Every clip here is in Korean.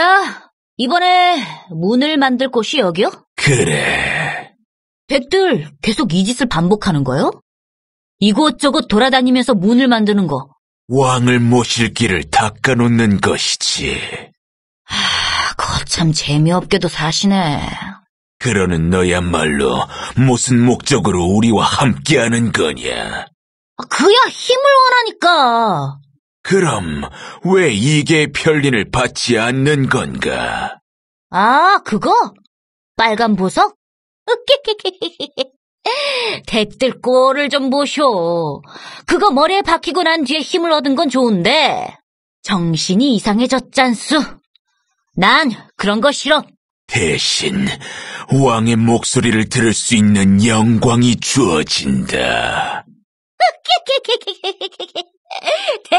자, 이번에 문을 만들 곳이 여기요? 그래. 백들 계속 이 짓을 반복하는 거요? 이곳저곳 돌아다니면서 문을 만드는 거. 왕을 모실 길을 닦아놓는 것이지. 아, 거참 재미없게도 사시네. 그러는 너야말로 무슨 목적으로 우리와 함께하는 거냐? 아, 그야 힘을 원하니까. 그럼 왜 이게 편린을 받지 않는 건가? 아, 그거? 빨간 보석? 대들 꼴을 좀 보쇼. 그거 머리에 박히고 난 뒤에 힘을 얻은 건 좋은데 정신이 이상해졌잖수. 난 그런 거 싫어. 대신 왕의 목소리를 들을 수 있는 영광이 주어진다.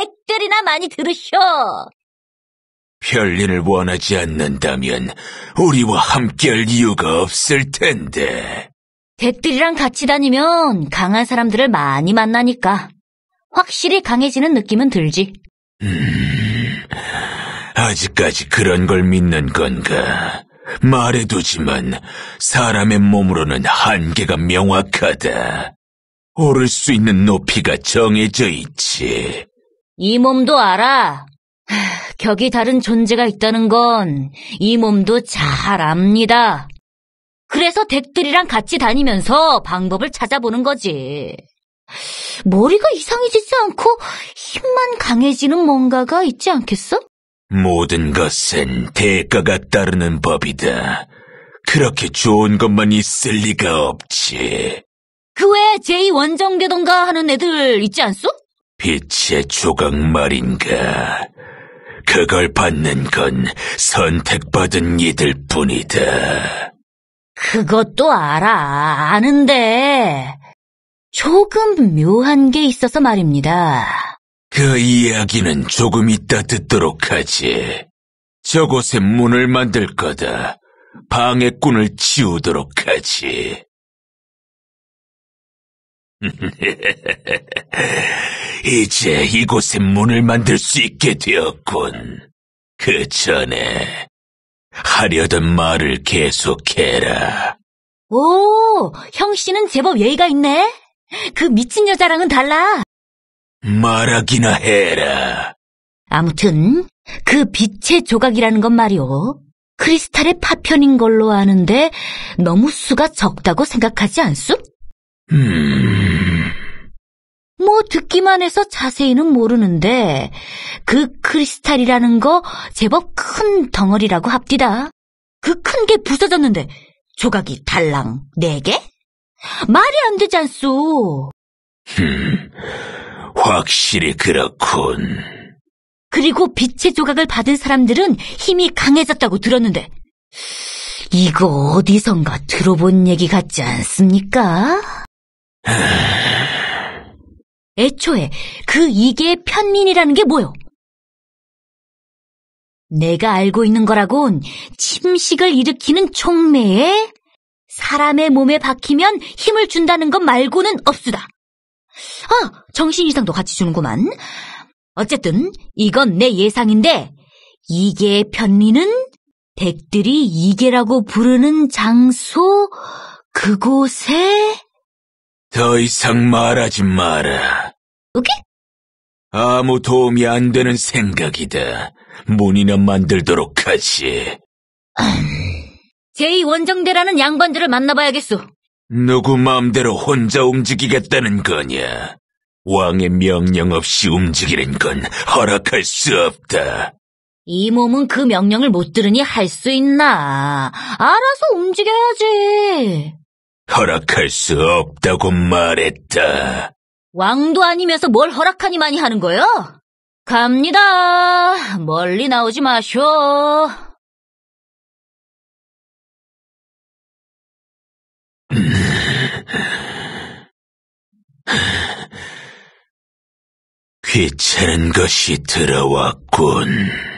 뒷소리나 많이 들으셔. 별일을 원하지 않는다면 우리와 함께할 이유가 없을 텐데. 객들이랑 같이 다니면 강한 사람들을 많이 만나니까 확실히 강해지는 느낌은 들지. 음, 아직까지 그런 걸 믿는 건가? 말해두지만 사람의 몸으로는 한계가 명확하다. 오를 수 있는 높이가 정해져 있지. 이 몸도 알아. 격이 다른 존재가 있다는 건 이 몸도 잘 압니다. 그래서 덱들이랑 같이 다니면서 방법을 찾아보는 거지. 머리가 이상해지지 않고 힘만 강해지는 뭔가가 있지 않겠어? 모든 것은 대가가 따르는 법이다. 그렇게 좋은 것만 있을 리가 없지. 그 외에 제2 원정대던가 하는 애들 있지 않소? 빛의 조각 말인가. 그걸 받는 건 선택받은 이들 뿐이다. 그것도 알아, 아는데. 조금 묘한 게 있어서 말입니다. 그 이야기는 조금 이따 듣도록 하지. 저곳에 문을 만들 거다. 방해꾼을 치우도록 하지. 이제 이곳에 문을 만들 수 있게 되었군. 그 전에 하려던 말을 계속해라. 오, 형 씨는 제법 예의가 있네. 그 미친 여자랑은 달라. 말하기나 해라. 아무튼 그 빛의 조각이라는 건 말이오. 크리스탈의 파편인 걸로 아는데 너무 수가 적다고 생각하지 않소 음, 뭐 듣기만 해서 자세히는 모르는데 그 크리스탈이라는 거 제법 큰 덩어리라고 합디다. 그 큰 게 부서졌는데 조각이 달랑 네 개? 말이 안 되지 않소. 흠, 확실히 그렇군. 그리고 빛의 조각을 받은 사람들은 힘이 강해졌다고 들었는데 이거 어디선가 들어본 얘기 같지 않습니까? 애초에 그 이게 편민이라는게 뭐요? 내가 알고 있는 거라곤 침식을 일으키는 촉매에 사람의 몸에 박히면 힘을 준다는 것 말고는 없수다. 아, 정신 이상도 같이 주는구만. 어쨌든 이건 내 예상인데 이게 편리는 댁들이 이계라고 부르는 장소 그곳에 더 이상 말하지 마라. 오케이? 아무 도움이 안 되는 생각이다. 문이나 만들도록 하지. 음. 제2 원정대라는 양반들을 만나봐야겠소. 누구 마음대로 혼자 움직이겠다는 거냐? 왕의 명령 없이 움직이는 건 허락할 수 없다. 이 몸은 그 명령을 못 들으니 할 수 있나? 알아서 움직여야지. 허락할 수 없다고 말했다. 왕도 아니면서 뭘 허락하니 많이 하는 거요? 갑니다. 멀리 나오지 마쇼. 귀찮은 것이 들어왔군.